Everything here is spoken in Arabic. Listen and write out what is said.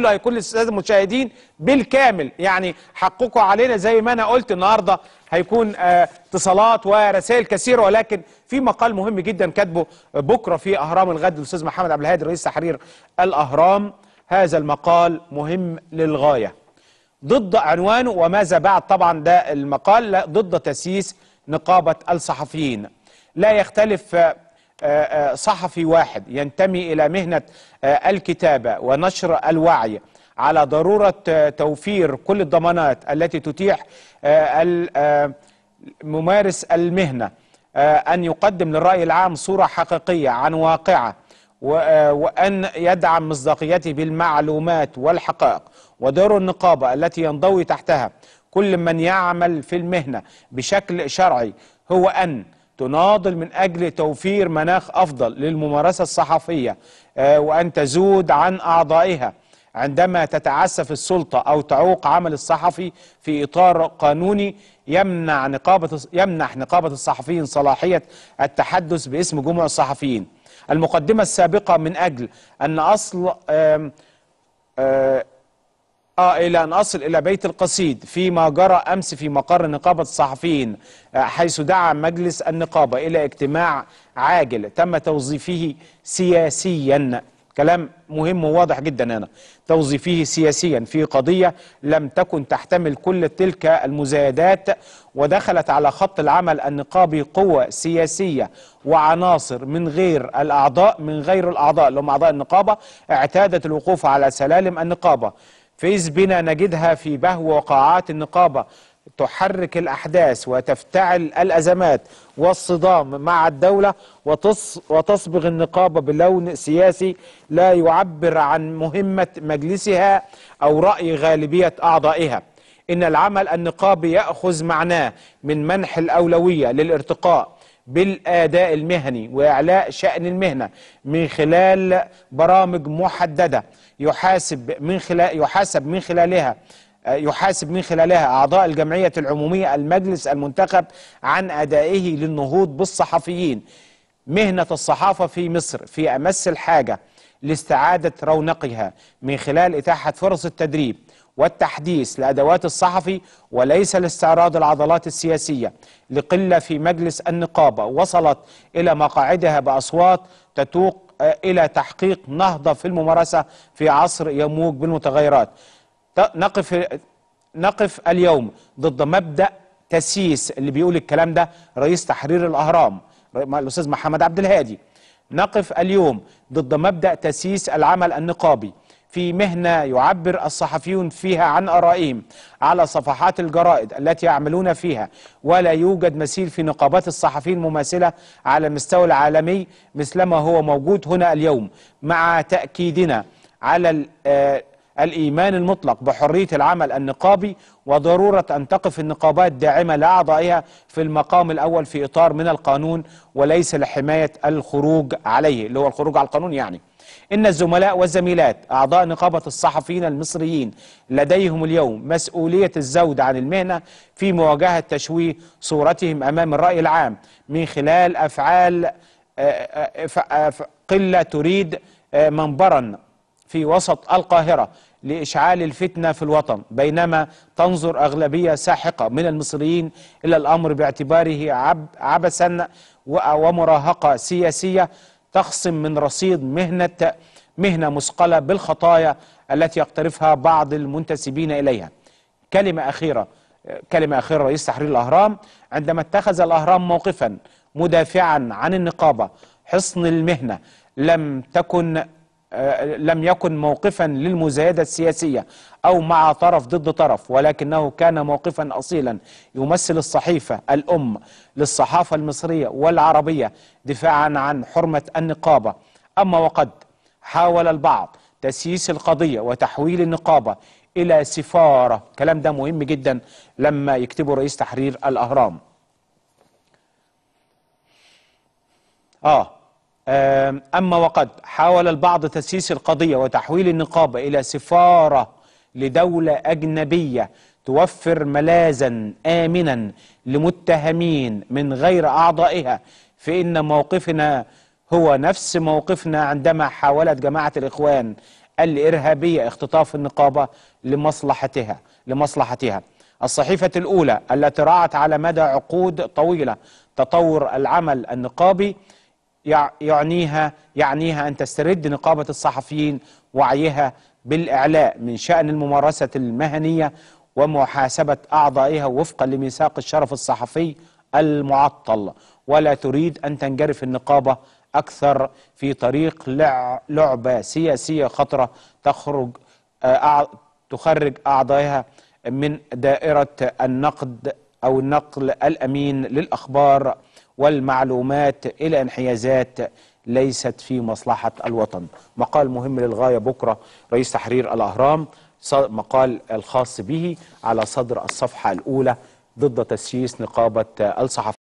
كله هيكون للساده المشاهدين بالكامل يعني حققوا علينا زي ما انا قلت النهارده هيكون آه، اتصالات ورسائل كثيره ولكن في مقال مهم جدا كاتبه بكره في اهرام الغد الاستاذ محمد عبد الهادي رئيس تحرير الاهرام هذا المقال مهم للغايه ضد عنوانه وماذا بعد طبعا ده المقال ضد تسييس نقابه الصحفيين لا يختلف آه، آه، صحفي واحد ينتمي إلى مهنة آه، الكتابة ونشر الوعي على ضرورة توفير كل الضمانات التي تتيح ممارس المهنة أن يقدم للرأي العام صورة حقيقية عن واقعه وأن يدعم مصداقيته بالمعلومات والحقائق ودور النقابة التي ينضوي تحتها كل من يعمل في المهنة بشكل شرعي هو أن تناضل من أجل توفير مناخ أفضل للممارسة الصحفية آه، وأن تزود عن أعضائها عندما تتعسف السلطة أو تعوق عمل الصحفي في إطار قانوني يمنع نقابة يمنح نقابة الصحفيين صلاحية التحدث باسم جموع الصحفيين المقدمة السابقة من أجل أن أصل آم آم آه، آه، إلى أن أصل إلى بيت القصيد فيما جرى أمس في مقر نقابة الصحفيين آه، حيث دعا مجلس النقابة إلى اجتماع عاجل تم توظيفه سياسيا كلام مهم وواضح جدا هنا توظيفه سياسيا في قضية لم تكن تحتمل كل تلك المزايدات ودخلت على خط العمل النقابي قوة سياسية وعناصر من غير الأعضاء من غير الأعضاء اللي هم أعضاء النقابة اعتادت الوقوف على سلالم النقابة بنا نجدها في بهو وقاعات النقابة تحرك الأحداث وتفتعل الأزمات والصدام مع الدولة وتص وتصبغ النقابة بلون سياسي لا يعبر عن مهمة مجلسها أو رأي غالبية أعضائها إن العمل النقابي يأخذ معناه من منح الأولوية للارتقاء بالاداء المهني واعلاء شان المهنه من خلال برامج محدده يحاسب من خلال يحاسب من خلالها يحاسب من خلالها أعضاء الجمعية العمومية المجلس المنتخب عن أدائه للنهوض بالصحفيين مهنة الصحافة في مصر في أمس الحاجة لاستعادة رونقها من خلال إتاحة فرص التدريب والتحديث لأدوات الصحفي وليس لاستعراض العضلات السياسية لقلة في مجلس النقابة وصلت إلى مقاعدها بأصوات تتوق إلى تحقيق نهضة في الممارسة في عصر يموج بالمتغيرات نقف, نقف اليوم ضد مبدأ تسييس اللي بيقول الكلام ده رئيس تحرير الأهرام الأستاذ محمد عبد الهادي نقف اليوم ضد مبدأ تسييس العمل النقابي في مهنة يعبر الصحفيون فيها عن آرائهم على صفحات الجرائد التي يعملون فيها ولا يوجد مثيل في نقابات الصحفيين مماثلة على المستوى العالمي مثلما هو موجود هنا اليوم مع تأكيدنا على آه، الإيمان المطلق بحرية العمل النقابي وضرورة أن تقف النقابات داعمة لأعضائها في المقام الأول في إطار من القانون وليس لحماية الخروج عليه اللي هو الخروج على القانون يعني إن الزملاء والزميلات أعضاء نقابة الصحفيين المصريين لديهم اليوم مسؤولية الزود عن المهنة في مواجهة تشويه صورتهم أمام الرأي العام من خلال أفعال آه، آه، آه، قلة تريد منبرا في وسط القاهرة لإشعال الفتنة في الوطن بينما تنظر أغلبية ساحقة من المصريين إلى الأمر باعتباره عب عبثا ومراهقة سياسية تخصم من رصيد مهنة مهنة مثقلة بالخطايا التي يقترفها بعض المنتسبين إليها كلمة أخيرة كلمة أخيرة رئيس تحرير الأهرام عندما اتخذ الأهرام موقفا مدافعا عن النقابة حصن المهنة لم تكن آه، لم يكن موقفا للمزايدة السياسية أو مع طرف ضد طرف ولكنه كان موقفا أصيلا يمثل الصحيفة الأم للصحافة المصرية والعربية دفاعا عن حرمة النقابة أما وقد حاول البعض تسييس القضية وتحويل النقابة إلى سفارة كلام ده مهم جدا لما يكتبه رئيس تحرير الأهرام آه أما وقد حاول البعض تسييس القضية وتحويل النقابة إلى سفارة لدولة أجنبية توفر ملاذا آمنا لمتهمين من غير أعضائها فإن موقفنا هو نفس موقفنا عندما حاولت جماعة الإخوان الإرهابية اختطاف النقابة لمصلحتها لمصلحتها الصحيفة الأولى التي رعت على مدى عقود طويلة تطور العمل النقابي يعنيها يعنيها أن تسترد نقابة الصحفيين وعيها بالإعلاء من شأن الممارسة المهنية ومحاسبة أعضائها وفقا لميثاق الشرف الصحفي المعطل ولا تريد أن تنجرف النقابة أكثر في طريق لعبة سياسية خطرة تخرج آه، تخرج أعضائها من دائرة النقد أو النقل الأمين للأخبار والمعلومات إلى انحيازات ليست في مصلحة الوطن مقال مهم للغاية بكرة رئيس تحرير الأهرام مقال الخاص به على صدر الصفحة الأولى ضد تسييس نقابة الصحفيين